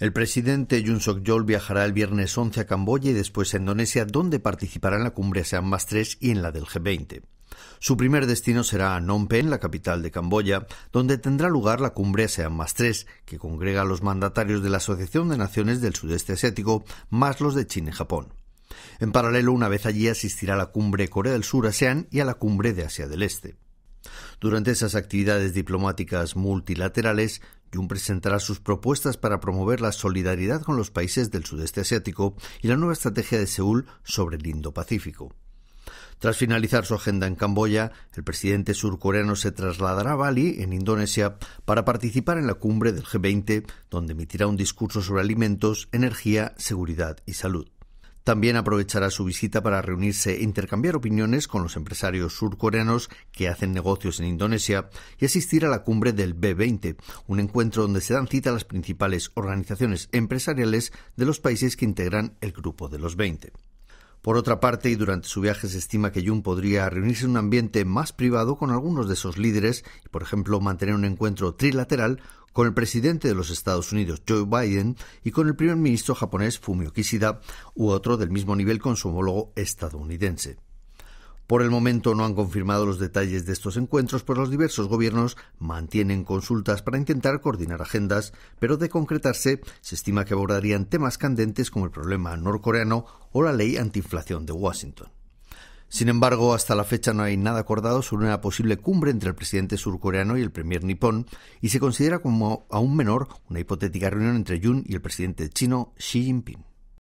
El presidente Yun Suk-yeol viajará el viernes 11 a Camboya y después a Indonesia, donde participará en la cumbre ASEAN más 3 y en la del G20. Su primer destino será Phnom Penh, la capital de Camboya, donde tendrá lugar la cumbre ASEAN más 3, que congrega a los mandatarios de la Asociación de Naciones del Sudeste Asiático, más los de China y Japón. En paralelo, una vez allí asistirá a la cumbre Corea del Sur ASEAN y a la cumbre de Asia del Este. Durante esas actividades diplomáticas multilaterales, Jun presentará sus propuestas para promover la solidaridad con los países del sudeste asiático y la nueva estrategia de Seúl sobre el Indo-Pacífico. Tras finalizar su agenda en Camboya, el presidente surcoreano se trasladará a Bali, en Indonesia, para participar en la cumbre del G20, donde emitirá un discurso sobre alimentos, energía, seguridad y salud. También aprovechará su visita para reunirse e intercambiar opiniones con los empresarios surcoreanos que hacen negocios en Indonesia y asistir a la cumbre del B20, un encuentro donde se dan cita a las principales organizaciones empresariales de los países que integran el grupo de los 20. Por otra parte, y durante su viaje se estima que Jung podría reunirse en un ambiente más privado con algunos de esos líderes y, por ejemplo, mantener un encuentro trilateral con el presidente de los Estados Unidos, Joe Biden, y con el primer ministro japonés, Fumio Kishida, u otro del mismo nivel con su homólogo estadounidense. Por el momento no han confirmado los detalles de estos encuentros, pues los diversos gobiernos mantienen consultas para intentar coordinar agendas, pero de concretarse se estima que abordarían temas candentes como el problema norcoreano o la ley antiinflación de Washington. Sin embargo, hasta la fecha no hay nada acordado sobre una posible cumbre entre el presidente surcoreano y el premier nipón, y se considera como aún menor una hipotética reunión entre Jun y el presidente chino Xi Jinping.